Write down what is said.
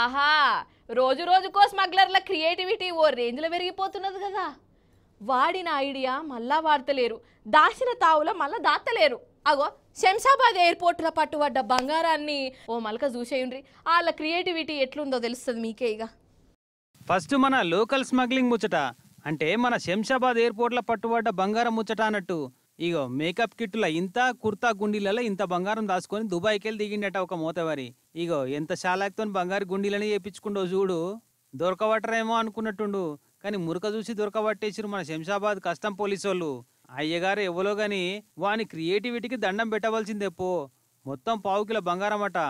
ఆహా రోజు రోజుకో స్మగ్లర్ల క్రియేటివిటీ ఓ రేంజ్లో పెరిగిపోతున్నది కదా వాడిన ఐడియా మళ్ళా వాడతలేరు దాచిన తావుల మళ్ళా దాతలేరు అగో శంషాబాద్ ఎయిర్పోర్ట్లో పట్టుబడ్డ బంగారాన్ని ఓ మలక చూసేయండి వాళ్ళ క్రియేటివిటీ ఎట్లుందో తెలుస్తుంది మీకే ఇక ఫస్ట్ మన లోకల్ స్మగ్లింగ్ ముచ్చట అంటే మన శంషాబాద్ ఎయిర్పోర్ట్లో పట్టుబడ్డ బంగారం ముచ్చట అన్నట్టు ఇగో మేకప్ కిట్లో ఇంత కుర్తా గుండీలలో ఇంత బంగారం దాచుకొని దుబాయ్కి వెళ్ళి దిగిండట ఒక మూతవారి ఇగో ఎంత చాలాక్తో బంగారు గుండీలని చేపించుకుండో చూడు దొరకబట్టరేమో అనుకున్నట్టుండు కానీ మురక చూసి దొరకబట్టేసిరు మన శంషాబాద్ కస్టమ్ పోలీసు వాళ్ళు అయ్యగారు ఎవలో గాని వాని క్రియేటివిటీకి దండం పెట్టవలసిందే పో మొత్తం పావుకిల బంగారం అట